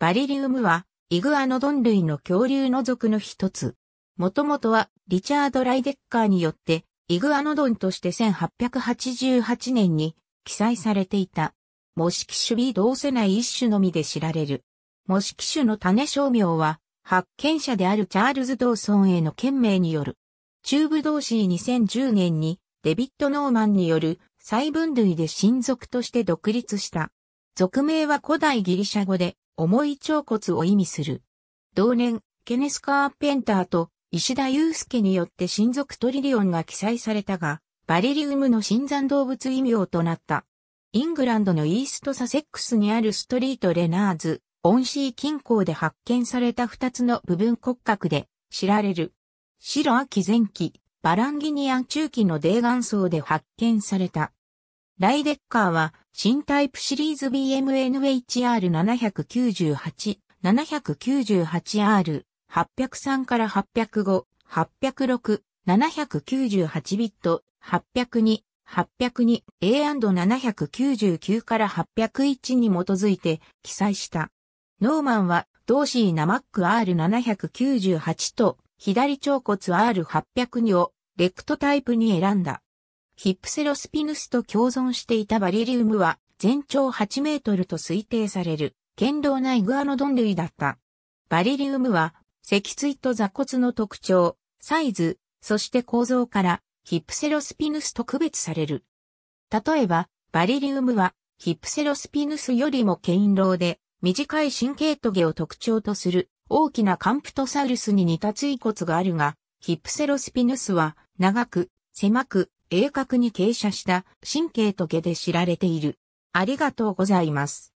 バリリウムは、イグアノドン類の恐竜の属の一つ。もともとは、リチャード・ライデッカーによって、イグアノドンとして1888年に記載されていた。模式種微動せない一種のみで知られる。模式種の種商名は、発見者であるチャールズ・ドーソンへの懸命による。中部同士2010年に、デビッド・ノーマンによる細分類で親族として独立した。俗名は古代ギリシャ語で、重い腸骨を意味する。同年、ケネス・カーペンターと石田祐介によって親族トリリオンが記載されたが、バリリウムの新山動物異名となった。イングランドのイーストサセックスにあるストリート・レナーズ、オンシー近郊で発見された二つの部分骨格で知られる。白秋前期、バランギニアン中期の泥岩層で発見された。ライデッカーは新タイプシリーズ BMNHR798、798R、803から805、806、798ビット、802、802、A&799 から801に基づいて記載した。ノーマンは、同シーナマック R798 と、左腸骨 R802 を、レクトタイプに選んだ。ヒップセロスピヌスと共存していたバリリウムは全長8メートルと推定される、堅牢なイグアノドン類だった。バリリウムは、脊椎と座骨の特徴、サイズ、そして構造から、ヒップセロスピヌスと区別される。例えば、バリリウムは、ヒップセロスピヌスよりも堅牢で、短い神経棘を特徴とする、大きなカンプトサウルスに似た椎骨があるが、ヒップセロスピヌスは、長く、狭く、鋭角に傾斜した神経と毛で知られている。ありがとうございます。